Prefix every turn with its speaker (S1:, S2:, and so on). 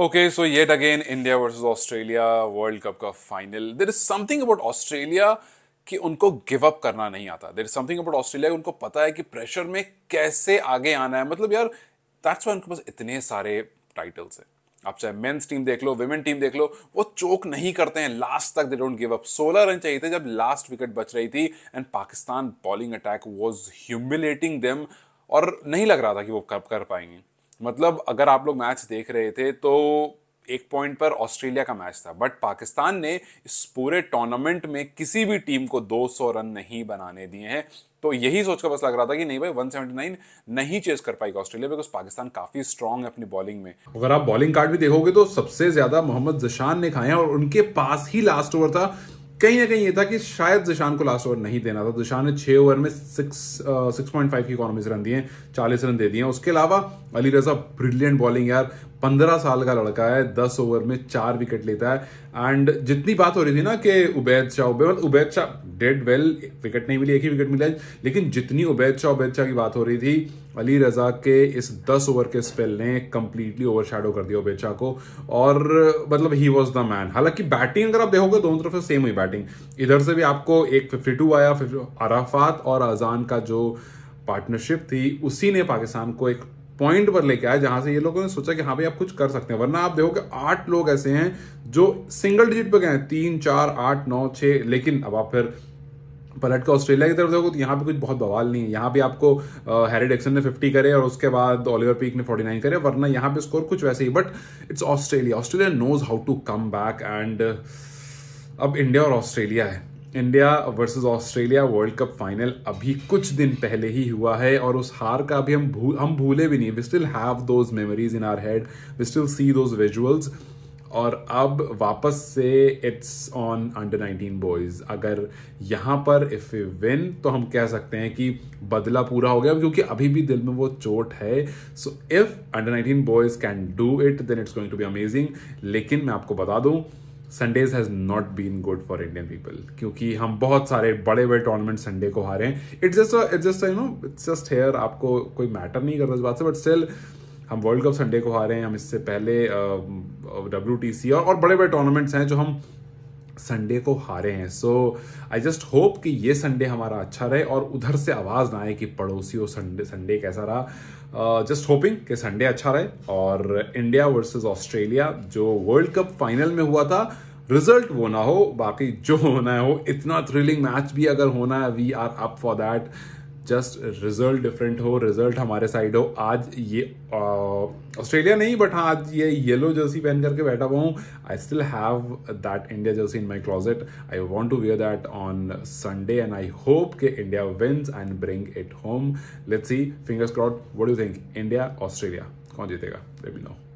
S1: okay so yet again India versus Australia World Cup का final there is something about Australia कि उनको give up करना नहीं आता there is something about Australia उनको पता है कि प्रेशर में कैसे आगे आना है मतलब यार दैट्स वाई उनके पास इतने सारे टाइटल्स हैं आप चाहे मेंस टीम देख लो वुमेन टीम देख लो वो चोक नहीं करते हैं लास्ट तक दे डोंट गिव अप सोलह रन चाहिए थे जब लास्ट विकेट बच रही थी and Pakistan bowling attack was humiliating them और नहीं लग रहा था कि वो कब कर पाएंगे मतलब अगर आप लोग मैच देख रहे थे तो एक पॉइंट पर ऑस्ट्रेलिया का मैच था बट पाकिस्तान ने इस पूरे टूर्नामेंट में किसी भी टीम को 200 रन नहीं बनाने दिए हैं तो यही सोचकर बस लग रहा था कि नहीं भाई 179 नहीं चेस कर पाएगा ऑस्ट्रेलिया बिकॉज पाकिस्तान काफी स्ट्रांग है अपनी बॉलिंग में अगर आप बॉलिंग कार्ड भी देखोगे तो सबसे ज्यादा मोहम्मद जशान ने खाए हैं और उनके पास ही लास्ट ओवर था कहीं ना कहीं ये था कि शायद जिशान को लास्ट ओवर नहीं देना था जिशान ने छह ओवर में सिक्स सिक्स पॉइंट फाइव की इकोनॉमीज रन दिए चालीस रन दे दिए उसके अलावा अली रजा ब्रिलियंट बॉलिंग यार पंद्रह साल का लड़का है दस ओवर में चार विकेट लेता है एंड जितनी बात हो रही थी ना कि Ubaid Shah Ubaid Ubaid Shah did well wicket नहीं मिली एक ही विकेट मिला लेकिन जितनी उबैद शाह उबैद शाह की बात हो रही थी अली रजा के इस दस ओवर के स्पेल ने कंप्लीटली ओवर कर दिया उबैद शाह को और मतलब ही वॉज द मैन हालांकि बैटिंग अगर आप देखोगे दोनों तरफ से सेम हुई बैटिंग इधर से भी आपको एक फिफ्टी टू आया अराफात और अजान का जो पार्टनरशिप थी उसी ने पाकिस्तान को एक पॉइंट पर लेके आए जहां से ये लोगों ने सोचा कि हाँ भाई आप कुछ कर सकते हैं वरना आप देखोगे आठ लोग ऐसे हैं जो सिंगल डिजिट पर गए तीन चार आठ नौ छः लेकिन अब आप फिर पलट का ऑस्ट्रेलिया की तरफ देखो तो यहाँ पे कुछ बहुत बवाल नहीं है यहाँ भी आपको हैरी डेक्सन ने 50 करे और उसके बाद ओलिवर पीक ने 49 करे वरना यहाँ पे स्कोर कुछ वैसे ही but it's Australia Australia knows how to come back and अब इंडिया और ऑस्ट्रेलिया है India versus Australia World Cup final अभी कुछ दिन पहले ही हुआ है और उस हार का अभी हम भूल हम भूले भी नहीं we still have those memories in our head we still see those visuals और अब वापस से इट्स ऑन अंडर 19 बॉयज अगर यहाँ पर इफ यू विन तो हम कह सकते हैं कि बदला पूरा हो गया क्योंकि अभी भी दिल में वो चोट है so if under 19 boys can do it then it's going to be amazing लेकिन मैं आपको बता दूं Sundays has not been good for Indian people क्योंकि हम बहुत सारे बड़े बड़े टूर्नामेंट संडे को हारे हैं it's just it's just you know it's just here आपको कोई मैटर नहीं करता इस बात से बट स्टिल हम वर्ल्ड कप संडे को हारे हैं हम इससे पहले डब्ल्यू uh, टी सी और, और बड़े बड़े टूर्नामेंट्स हैं जो हम संडे को हारे हैं सो आई जस्ट होप कि ये संडे हमारा अच्छा रहे और उधर से आवाज़ ना आए कि पड़ोसियों संडे संडे कैसा रहा जस्ट uh, होपिंग कि संडे अच्छा रहे और इंडिया वर्सेस ऑस्ट्रेलिया जो वर्ल्ड कप फाइनल में हुआ था रिजल्ट वो ना हो बाकी जो होना है हो इतना थ्रिलिंग मैच भी अगर होना है we are up for that just result different हो रिजल्ट हमारे साइड हो आज ये ऑस्ट्रेलिया नहीं बट हाँ आज ये येलो जर्सी पहन करके बैठा हुआ हूँ I still have that India jersey in my closet I want to wear that on Sunday and I hope के India wins and bring it home let's see fingers crossed what you think India Australia कौन जीतेगा no